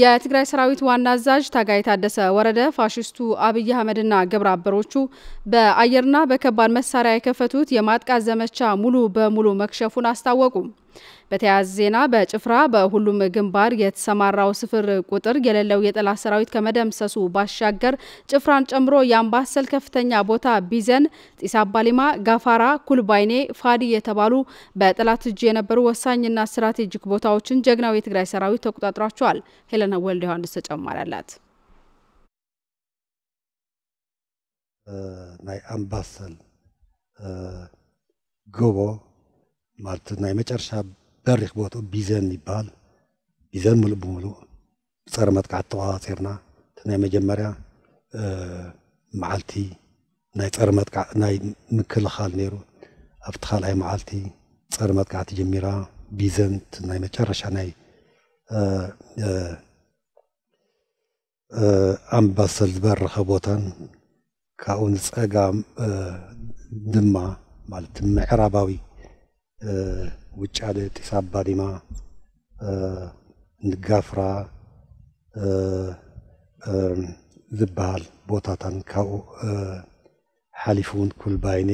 የትግራይ ሰራዊት ዋና አዛዥ ታጋይ ታደሰ ወረደ ፋሽስቱ አብይ አህመድና ግብረ አበሮቹ በአየርና በከባድ መሳሪያ የከፈቱት የማጥቃት ዘመቻ ሙሉ በሙሉ መክሸፉን አስታወቁ። በተያያዘ ዜና በጭፍራ በሁሉም ግንባር የተሰማራው ስፍር ቁጥር የሌለው የጠላት ሰራዊት ከመደምሰሱ ባሻገር ጭፍራን ጨምሮ የአምባሰል ከፍተኛ ቦታ ቢዘን፣ ጢስ አባሊማ፣ ጋፋራ፣ ኩልባይኔ፣ ፋዲ የተባሉ በጠላት እጅ የነበሩ ወሳኝና ስትራቴጂክ ቦታዎችን ጀግናው የትግራይ ሰራዊት ተቆጣጥሯቸዋል። ሄለና ወልደ ዮሐንስ ተጨማሪ አላት። ናይ አምባሰል ጎቦ ማለት ናይ መጨረሻ በሪክ ቦትኡ ቢዘን ይበሃል ቢዘን ሙሉእ ብምሉእ ፀረ መጥቃዕቲ ተዋፂርና እቲ ናይ መጀመርያ መዓልቲ ናይ ፀረ መጥቃዕ ናይ ምክልኻል ነይሩ ኣብቲ ካልኣይ መዓልቲ ፀረ መጥቃዕቲ ጀሚራ ቢዘን ናይ መጨረሻ ናይ ኣምባሰል ዝበረኸ ቦታን ካብኡ ንፀጋም ድማ ማለት ምዕራባዊ ውጭ አለ ጢስ አባዲማ፣ ንጋፍራ ዝበሃል ቦታታን ካብኡ ሓሊፉ እውን ኩልባይኔ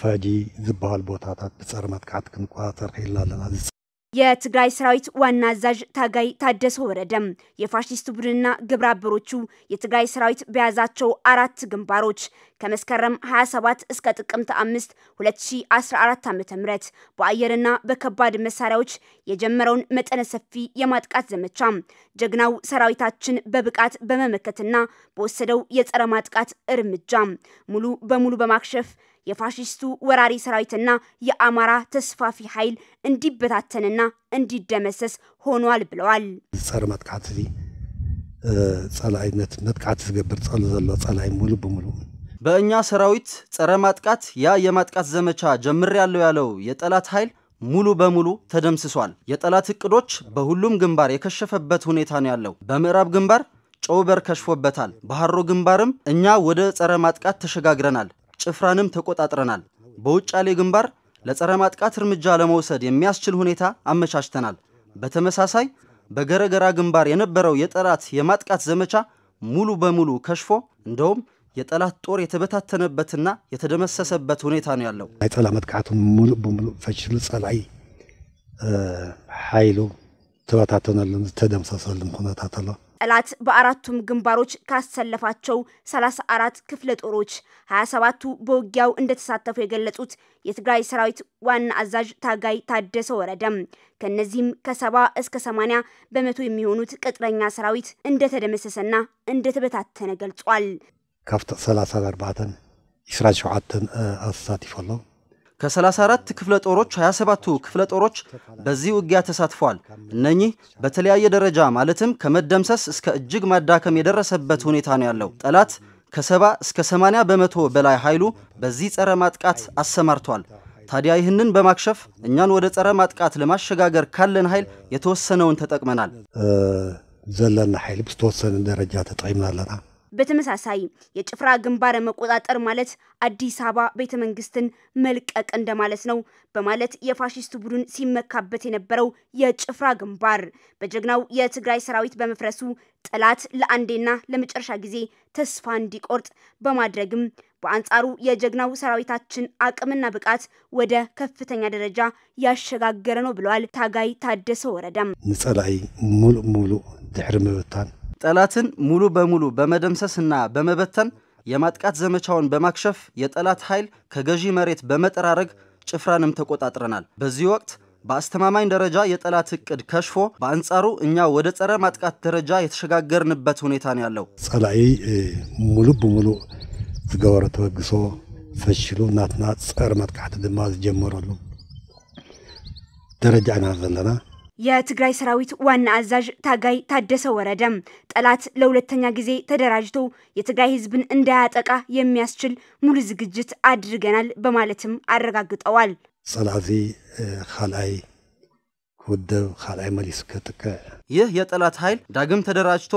ፋጂ ዝበሃል ቦታታት ብፀረ ከዓት ክንቋፀር ክኢልና ኣለና። የትግራይ ሰራዊት ዋና አዛዥ ታጋይ ታደሰ ወረደም የፋሽስት ቡድንና ግብረ አበሮቹ የትግራይ ሰራዊት በያዛቸው አራት ግንባሮች ከመስከረም 27 እስከ ጥቅምት 5 2014 ዓ.ም በአየርና በከባድ መሳሪያዎች የጀመረውን መጠነ ሰፊ የማጥቃት ዘመቻ ጀግናው ሰራዊታችን በብቃት በመመከትና በወሰደው የጸረ ማጥቃት እርምጃ ሙሉ በሙሉ በማክሸፍ የፋሽስቱ ወራሪ ሰራዊትና የአማራ ተስፋፊ ኃይል እንዲበታተንና እንዲደመሰስ ሆኗል ብለዋል። ጸረ መጥቃት ጸላይነት መጥቃት ዝገብር ዘሎ ጸላይ ሙሉ ብሙሉ በእኛ ሰራዊት ጸረ ማጥቃት ያ የማጥቃት ዘመቻ ጀምር ያለው ያለው የጠላት ኃይል ሙሉ በሙሉ ተደምስሷል። የጠላት እቅዶች በሁሉም ግንባር የከሸፈበት ሁኔታ ነው ያለው። በምዕራብ ግንባር ጨውበር ከሽፎበታል። ባህሮ ግንባርም እኛ ወደ ጸረ ማጥቃት ተሸጋግረናል፣ ጭፍራንም ተቆጣጥረናል። በውጫሌ ግንባር ለጸረ ማጥቃት እርምጃ ለመውሰድ የሚያስችል ሁኔታ አመቻችተናል። በተመሳሳይ በገረገራ ግንባር የነበረው የጠላት የማጥቃት ዘመቻ ሙሉ በሙሉ ከሽፎ እንደውም የጠላት ጦር የተበታተነበትና የተደመሰሰበት ሁኔታ ነው ያለው። ናይ መጥቃቱ ሙሉ በሙሉ ፈችሉ ጸላይ ፀላኢ ተበታተነልን ተበታተነሉን ዝተደምሰሰሉን ተለ ጠላት በአራቱም ግንባሮች ካሰለፋቸው 34 ክፍለ ጦሮች 27ቱ በውጊያው እንደተሳተፉ የገለጹት የትግራይ ሰራዊት ዋና አዛዥ ታጋይ ታደሰ ወረደም ከእነዚህም ከሰባ እስከ 80 በመቶ የሚሆኑት ቅጥረኛ ሰራዊት እንደተደመሰሰና እንደተበታተነ ገልጿል። ካብቲ 34 27 ኣሳቲፉ ኣሎ ከ34 ክፍለ ጦሮች 27ቱ ክፍለ ጦሮች በዚህ ውጊያ ተሳትፈዋል። እነኚህ በተለያየ ደረጃ ማለትም ከመደምሰስ እስከ እጅግ ማዳከም የደረሰበት ሁኔታ ነው ያለው። ጠላት ከ70 እስከ 80 በመቶ በላይ ኃይሉ በዚህ ጸረ ማጥቃት አሰማርቷል። ታዲያ ይህንን በማክሸፍ እኛን ወደ ጸረ ማጥቃት ለማሸጋገር ካለን ኃይል የተወሰነውን ተጠቅመናል። ዘለና ኃይል ብዝተወሰነ ደረጃ ተጠቂምና ኣለና በተመሳሳይ የጭፍራ ግንባር መቆጣጠር ማለት አዲስ አበባ ቤተ መንግስትን መልቀቅ እንደማለት ነው በማለት የፋሽስቱ ቡድን ሲመካበት የነበረው የጭፍራ ግንባር በጀግናው የትግራይ ሰራዊት በመፍረሱ ጠላት ለአንዴና ለመጨረሻ ጊዜ ተስፋ እንዲቆርጥ በማድረግም በአንጻሩ የጀግናው ሰራዊታችን አቅምና ብቃት ወደ ከፍተኛ ደረጃ ያሸጋገረ ነው ብለዋል ታጋይ ታደሰ ወረዳም ንጸላኢ ሙሉእ ሙሉእ ድሕሪ ምብታን ጠላትን ሙሉ በሙሉ በመደምሰስና በመበተን የማጥቃት ዘመቻውን በማክሸፍ የጠላት ኃይል ከገዢ መሬት በመጠራረግ ጭፍራንም ተቆጣጥረናል። በዚህ ወቅት በአስተማማኝ ደረጃ የጠላት እቅድ ከሽፎ በአንጻሩ እኛ ወደ ጸረ ማጥቃት ደረጃ የተሸጋገርንበት ሁኔታ ነው ያለው። ጸላኢ ሙሉ በሙሉ ዝገበረ ተበግሶ ፈሽሉ ናትና ጸረ መጥቃዕቲ ድማ ዝጀመረሉ ደረጃ ኢና ዘለና የትግራይ ሰራዊት ዋና አዛዥ ታጋይ ታደሰ ወረደም ጠላት ለሁለተኛ ጊዜ ተደራጅቶ የትግራይ ህዝብን እንዳያጠቃ የሚያስችል ሙሉ ዝግጅት አድርገናል በማለትም አረጋግጠዋል። ጸላዚ ካልአይ ውደብ ካልአይ መሊስ ከጥቀ ይህ የጠላት ኃይል ዳግም ተደራጅቶ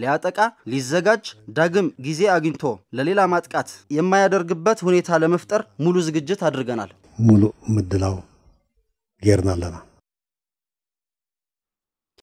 ሊያጠቃ ሊዘጋጅ ዳግም ጊዜ አግኝቶ ለሌላ ማጥቃት የማያደርግበት ሁኔታ ለመፍጠር ሙሉ ዝግጅት አድርገናል። ሙሉ ምድላው ጌርና አለና